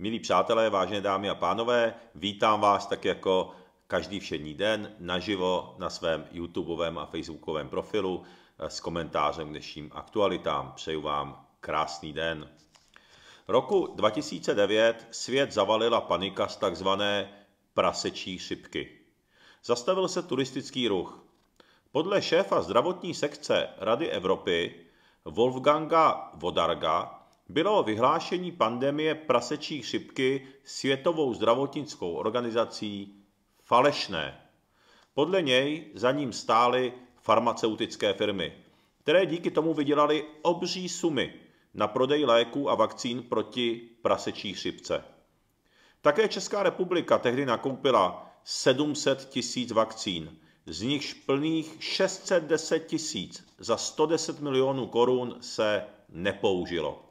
Milí přátelé, vážené dámy a pánové, vítám vás tak jako každý všední den naživo na svém YouTubeovém a Facebookovém profilu s komentářem k dnešním aktualitám. Přeju vám krásný den. Roku 2009 svět zavalila panika z takzvané prasečí šipky. Zastavil se turistický ruch. Podle šéfa zdravotní sekce Rady Evropy Wolfganga Vodarga bylo vyhlášení pandemie prasečí chřipky Světovou zdravotnickou organizací falešné. Podle něj za ním stály farmaceutické firmy, které díky tomu vydělaly obří sumy na prodej léků a vakcín proti prasečí chřipce. Také Česká republika tehdy nakoupila 700 tisíc vakcín, z nichž plných 610 tisíc za 110 milionů korun se nepoužilo.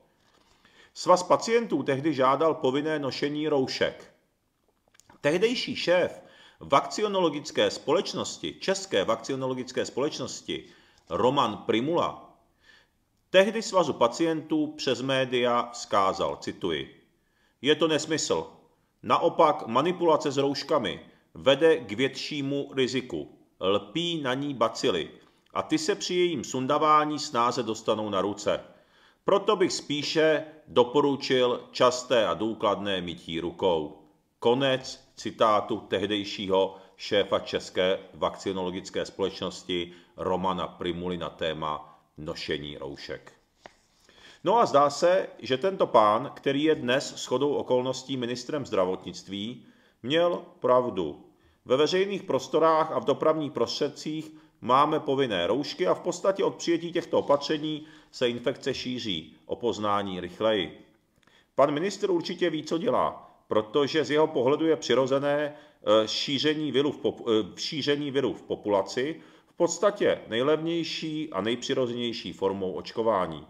Svaz pacientů tehdy žádal povinné nošení roušek. Tehdejší šéf vakcionologické společnosti, České vakcionologické společnosti, Roman Primula, tehdy svazu pacientů přes média zkázal, cituji, je to nesmysl. Naopak manipulace s rouškami vede k většímu riziku. Lpí na ní bacily a ty se při jejím sundavání snáze dostanou na ruce. Proto bych spíše doporučil časté a důkladné mytí rukou. Konec citátu tehdejšího šéfa České vakcinologické společnosti Romana Primuly na téma nošení roušek. No a zdá se, že tento pán, který je dnes shodou okolností ministrem zdravotnictví, měl pravdu. Ve veřejných prostorách a v dopravních prostředcích máme povinné roušky a v podstatě od přijetí těchto opatření se infekce šíří o poznání rychleji. Pan ministr určitě ví, co dělá, protože z jeho pohledu je přirozené eh, šíření viru v, pop- eh, šíření viru v populaci v podstatě nejlevnější a nejpřirozenější formou očkování.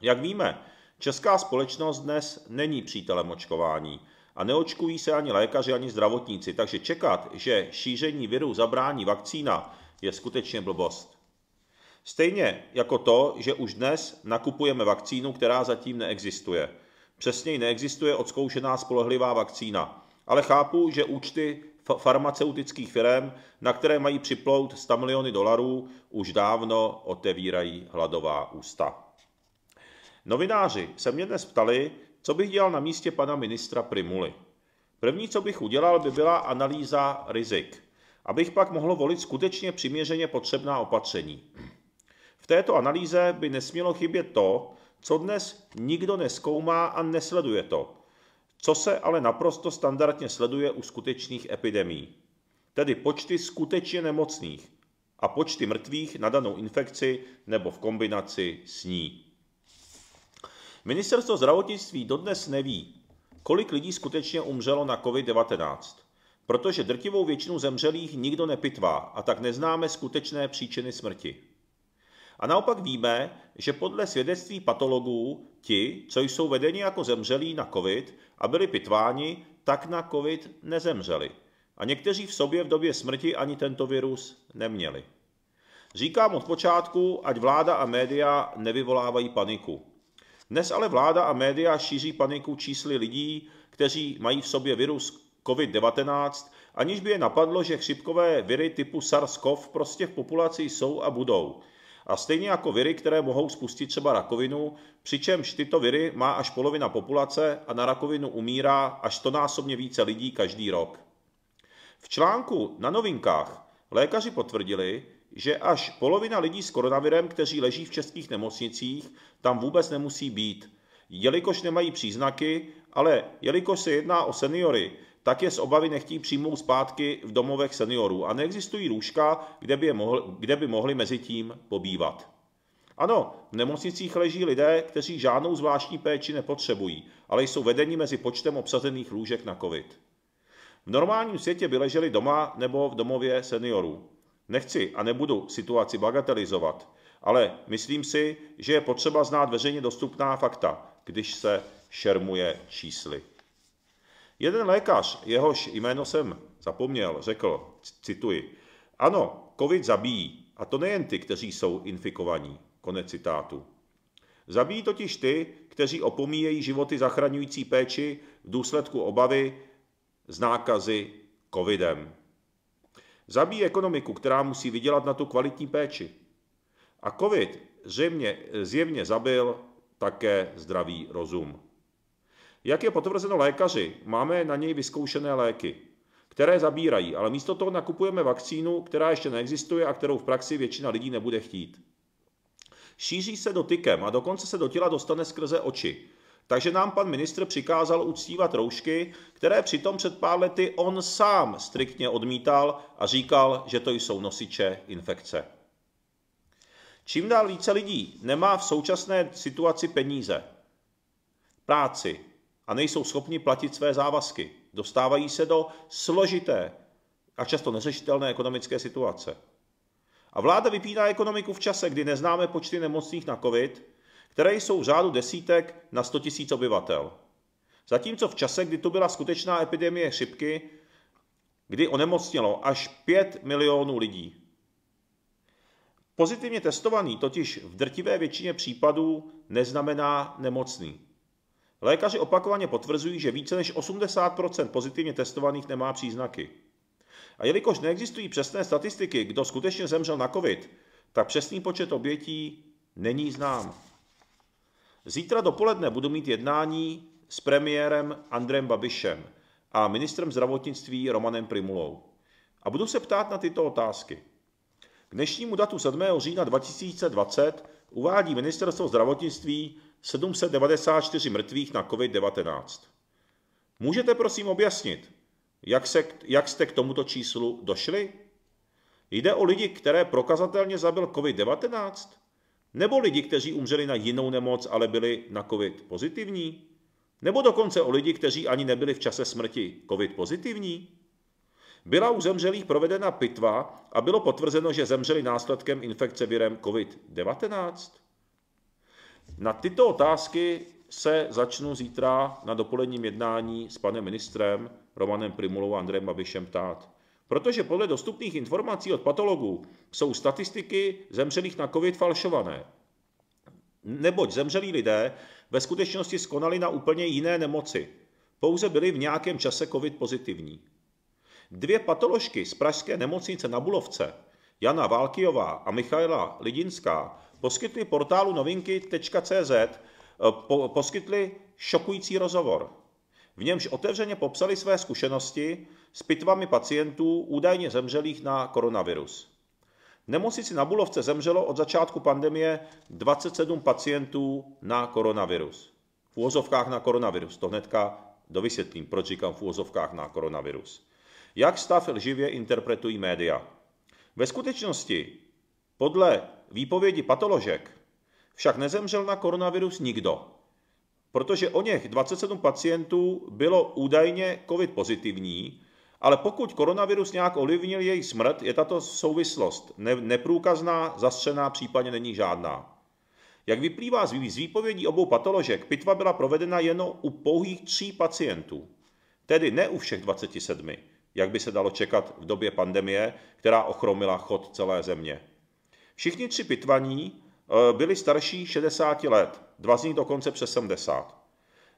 Jak víme, česká společnost dnes není přítelem očkování a neočkují se ani lékaři, ani zdravotníci, takže čekat, že šíření viru zabrání vakcína je skutečně blbost. Stejně jako to, že už dnes nakupujeme vakcínu, která zatím neexistuje. Přesněji neexistuje odzkoušená spolehlivá vakcína. Ale chápu, že účty farmaceutických firm, na které mají připlout 100 miliony dolarů, už dávno otevírají hladová ústa. Novináři se mě dnes ptali, co bych dělal na místě pana ministra Primuly. První, co bych udělal, by byla analýza rizik abych pak mohl volit skutečně přiměřeně potřebná opatření. V této analýze by nesmělo chybět to, co dnes nikdo neskoumá a nesleduje to, co se ale naprosto standardně sleduje u skutečných epidemí, tedy počty skutečně nemocných a počty mrtvých na danou infekci nebo v kombinaci s ní. Ministerstvo zdravotnictví dodnes neví, kolik lidí skutečně umřelo na COVID-19 protože drtivou většinu zemřelých nikdo nepitvá a tak neznáme skutečné příčiny smrti. A naopak víme, že podle svědectví patologů ti, co jsou vedeni jako zemřelí na covid a byli pitváni, tak na covid nezemřeli. A někteří v sobě v době smrti ani tento virus neměli. Říkám od počátku, ať vláda a média nevyvolávají paniku. Dnes ale vláda a média šíří paniku čísly lidí, kteří mají v sobě virus COVID-19, aniž by je napadlo, že chřipkové viry typu SARS-CoV prostě v populaci jsou a budou. A stejně jako viry, které mohou spustit třeba rakovinu, přičemž tyto viry má až polovina populace a na rakovinu umírá až stonásobně více lidí každý rok. V článku na novinkách lékaři potvrdili, že až polovina lidí s koronavirem, kteří leží v českých nemocnicích, tam vůbec nemusí být, jelikož nemají příznaky, ale jelikož se jedná o seniory, tak je z obavy nechtí přijmout zpátky v domovech seniorů a neexistují lůžka, kde by, je kde by mohli mezi tím pobývat. Ano, v nemocnicích leží lidé, kteří žádnou zvláštní péči nepotřebují, ale jsou vedeni mezi počtem obsazených lůžek na covid. V normálním světě by leželi doma nebo v domově seniorů. Nechci a nebudu situaci bagatelizovat, ale myslím si, že je potřeba znát veřejně dostupná fakta, když se šermuje čísly. Jeden lékař, jehož jméno jsem zapomněl, řekl, cituji, ano, covid zabíjí, a to nejen ty, kteří jsou infikovaní. Konec citátu. Zabíjí totiž ty, kteří opomíjejí životy zachraňující péči v důsledku obavy z nákazy covidem. Zabíjí ekonomiku, která musí vydělat na tu kvalitní péči. A covid zjevně zjevně zabil také zdravý rozum. Jak je potvrzeno lékaři, máme na něj vyzkoušené léky, které zabírají, ale místo toho nakupujeme vakcínu, která ještě neexistuje a kterou v praxi většina lidí nebude chtít. Šíří se dotykem a dokonce se do těla dostane skrze oči. Takže nám pan ministr přikázal uctívat roušky, které přitom před pár lety on sám striktně odmítal a říkal, že to jsou nosiče infekce. Čím dál více lidí nemá v současné situaci peníze, práci, a nejsou schopni platit své závazky. Dostávají se do složité a často neřešitelné ekonomické situace. A vláda vypíná ekonomiku v čase, kdy neznáme počty nemocných na COVID, které jsou v řádu desítek na 100 000 obyvatel. Zatímco v čase, kdy tu byla skutečná epidemie chřipky, kdy onemocnělo až 5 milionů lidí. Pozitivně testovaný totiž v drtivé většině případů neznamená nemocný. Lékaři opakovaně potvrzují, že více než 80 pozitivně testovaných nemá příznaky. A jelikož neexistují přesné statistiky, kdo skutečně zemřel na COVID, tak přesný počet obětí není znám. Zítra dopoledne budu mít jednání s premiérem Andrem Babišem a ministrem zdravotnictví Romanem Primulou. A budu se ptát na tyto otázky. K dnešnímu datu 7. října 2020 uvádí ministerstvo zdravotnictví 794 mrtvých na COVID-19. Můžete prosím objasnit, jak, se, jak jste k tomuto číslu došli? Jde o lidi, které prokazatelně zabil COVID-19? Nebo lidi, kteří umřeli na jinou nemoc, ale byli na COVID pozitivní? Nebo dokonce o lidi, kteří ani nebyli v čase smrti COVID pozitivní? Byla u zemřelých provedena pitva a bylo potvrzeno, že zemřeli následkem infekce virem COVID-19? Na tyto otázky se začnu zítra na dopoledním jednání s panem ministrem Romanem Primulou a Andrejem Babišem ptát. Protože podle dostupných informací od patologů jsou statistiky zemřelých na covid falšované. Neboť zemřelí lidé ve skutečnosti skonali na úplně jiné nemoci. Pouze byli v nějakém čase covid pozitivní. Dvě patoložky z pražské nemocnice na Bulovce, Jana Válkijová a Michaela Lidinská, poskytli portálu novinky.cz eh, po, poskytli šokující rozhovor. V němž otevřeně popsali své zkušenosti s pitvami pacientů údajně zemřelých na koronavirus. Nemocnici na Bulovce zemřelo od začátku pandemie 27 pacientů na koronavirus. V úvozovkách na koronavirus. To hnedka dovysvětlím, proč říkám v úvozovkách na koronavirus. Jak stav lživě interpretují média? Ve skutečnosti podle výpovědi patoložek však nezemřel na koronavirus nikdo, protože o něch 27 pacientů bylo údajně COVID pozitivní, ale pokud koronavirus nějak ovlivnil jejich smrt, je tato souvislost neprůkazná, zastřená, případně není žádná. Jak vyplývá z výpovědí obou patoložek, pitva byla provedena jen u pouhých tří pacientů, tedy ne u všech 27, jak by se dalo čekat v době pandemie, která ochromila chod celé země. Všichni tři pitvaní eh, byli starší 60 let, dva z nich dokonce přes 70.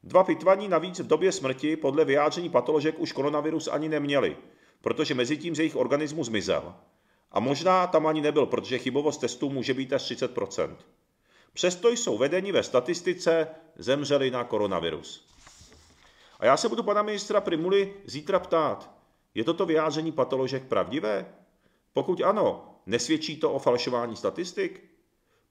Dva pitvaní navíc v době smrti podle vyjádření patoložek už koronavirus ani neměli, protože mezi tím z jejich organismu zmizel. A možná tam ani nebyl, protože chybovost testů může být až 30%. Přesto jsou vedeni ve statistice zemřeli na koronavirus. A já se budu pana ministra Primuly zítra ptát, je toto vyjádření patoložek pravdivé? Pokud ano, nesvědčí to o falšování statistik?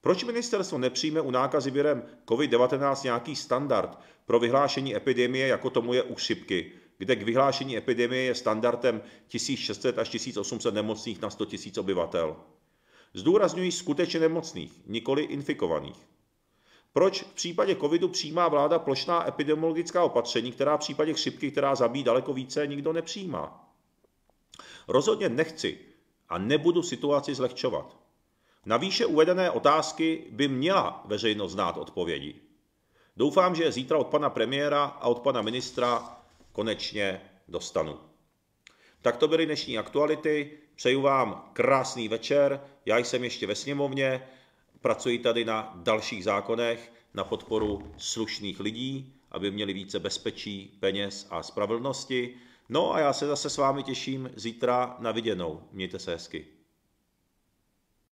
Proč ministerstvo nepřijme u nákazy virem COVID-19 nějaký standard pro vyhlášení epidemie, jako tomu je u chřipky, kde k vyhlášení epidemie je standardem 1600 až 1800 nemocných na 100 000 obyvatel? Zdůrazňují skutečně nemocných, nikoli infikovaných. Proč v případě covidu přijímá vláda plošná epidemiologická opatření, která v případě chřipky, která zabíjí daleko více, nikdo nepřijímá? Rozhodně nechci, a nebudu situaci zlehčovat. Na výše uvedené otázky by měla veřejnost znát odpovědi. Doufám, že je zítra od pana premiéra a od pana ministra konečně dostanu. Tak to byly dnešní aktuality. Přeju vám krásný večer. Já jsem ještě ve sněmovně. Pracuji tady na dalších zákonech na podporu slušných lidí, aby měli více bezpečí, peněz a spravedlnosti. No a já se zase s vámi těším zítra na viděnou. Mějte se hezky.